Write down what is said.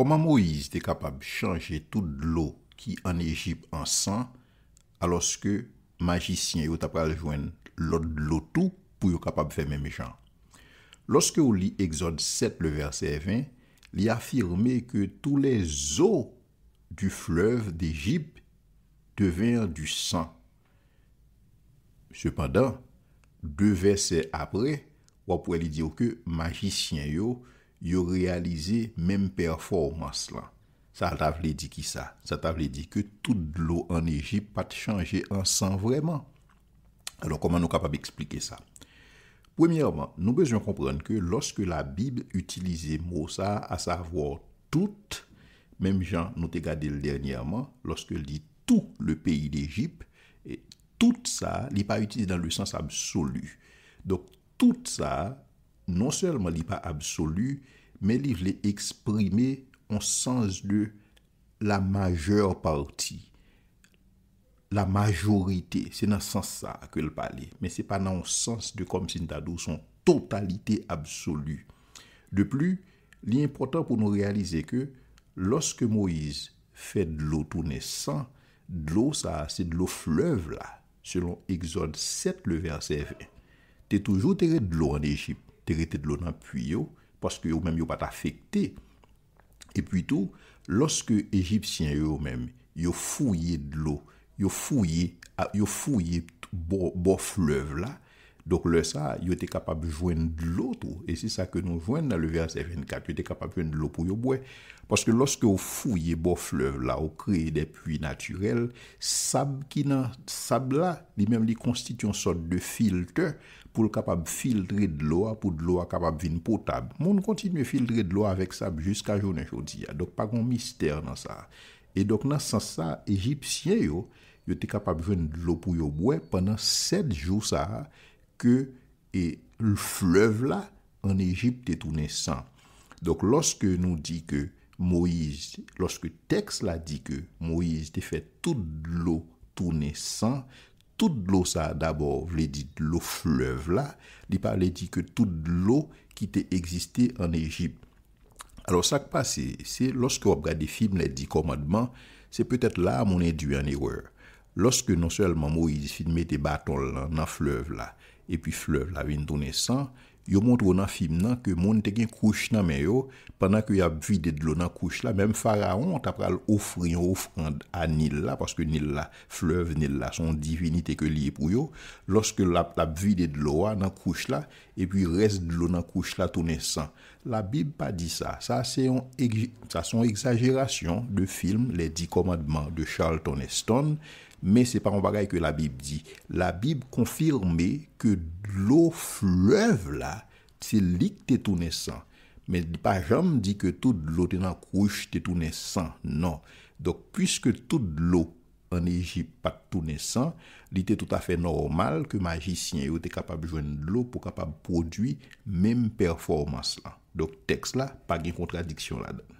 Koman Moïse te kapab chanje tout l'o ki an Egip en san aloske majisyen yo tapal jwen l'o tout pou yo kapab fè mè mè jan? Loske ou li Exode 7, le verset 20, li afirme ke tou les zo du fleuve d'Egip devèr du san. Cependan, de verset apre, wap wè li diyo ke majisyen yo yo réalisé même performance là. Ça t'a voulu dire qui ça Ça t'a voulu dire que toute l'eau en Égypte pas changé en sang vraiment. Alors comment nous capables d'expliquer ça Premièrement, nous besoin comprendre que lorsque la Bible utilise mot ça à savoir toute même Jean nous t'ai gardé dernièrement lorsque dit tout le pays d'Égypte et tout ça n'est pas utilisé dans le sens absolu. Donc tout ça non seulement li pas absolu, mais il vle eksprime en sens de la majeure partie La majorité c'est dans ce sens sa parle mais Mais n'est pas dans le sens de comme sintado son totalité absolue De plus, il est important pour nous réaliser que lorsque Moïse fait l'eau d'lo toune l'eau ça c'est de l'eau fleuve là selon Exode 7 le verset 20. toujours tiré de l'eau en Égypte territoire de l'eau dans le parce que eux-mêmes n'ont pas affecté. Et puis tout, lorsque Égyptiens eux même ils ont de l'eau, ils ont fouillé, ils beau fleuve là, Donk le sa, yo te kapab joen de lo tou. E se sa ke nou joen na le vers 24, yo te kapab joen de lo pou yo bwe. Paske loske ou fouye bo flev la, ou kreye de puy naturel, sab ki nan sab la, di menm li konstityon sot de filte, pou l kapab filtre de lo a, pou de lo a kapab vin potab. Moun kontinu filtre de lo a vek sab jusqu'a jounen choti ya. Donk pa gon mister nan sa. E donk nan san sa, egipsyen yo, yo te kapab joen de lo pou yo bwe panan 7 jou sa a. que et le fleuve là en Égypte est tout sang. Donc lorsque nous dit que Moïse, lorsque texte l'a dit que Moïse t'a fait toute l'eau tout sang, toute l'eau ça d'abord voulait dire l'eau fleuve là, il parlait dit que toute l'eau qui était existé en Égypte. Alors ça qui passe, c'est lorsque on regarde des films les dix commandements, c'est peut-être là mon induit en erreur. Lorsque non seulement Moïse filmait des bâtons dans le fleuve là, et puis fleuve... la vin naissant... Il yo montre le film Que que moun te gen couche... nan men yo, que y a vidé vide l'eau dans kouch la, même pharaon t'a pral offrir une parce à Nil parce que Nil la, flev Nil son divinité que lié pour yo, lorsque la de l'eau dans couche nan et puis reste de l'eau dans couche la toune La Bible pas dit ça Ça c'est ça sont exagération de film Les Dix Commandements de Charles Charlton Heston, Mais n'est pas un bagage que la Bible dit La Bible confirme que L'eau fleuve la Ti lik te tou nesan Men pa jam di ke tout l'eau Tenan kouj te tou nesan Non, dok pwiske tout l'eau En Egypte pat tou nesan Li te tout afe normal Ke magicien yo te kapab jwen l'eau Po kapab prodwi mem performans la Dok tekst la Pa gen kontradiksyon la dan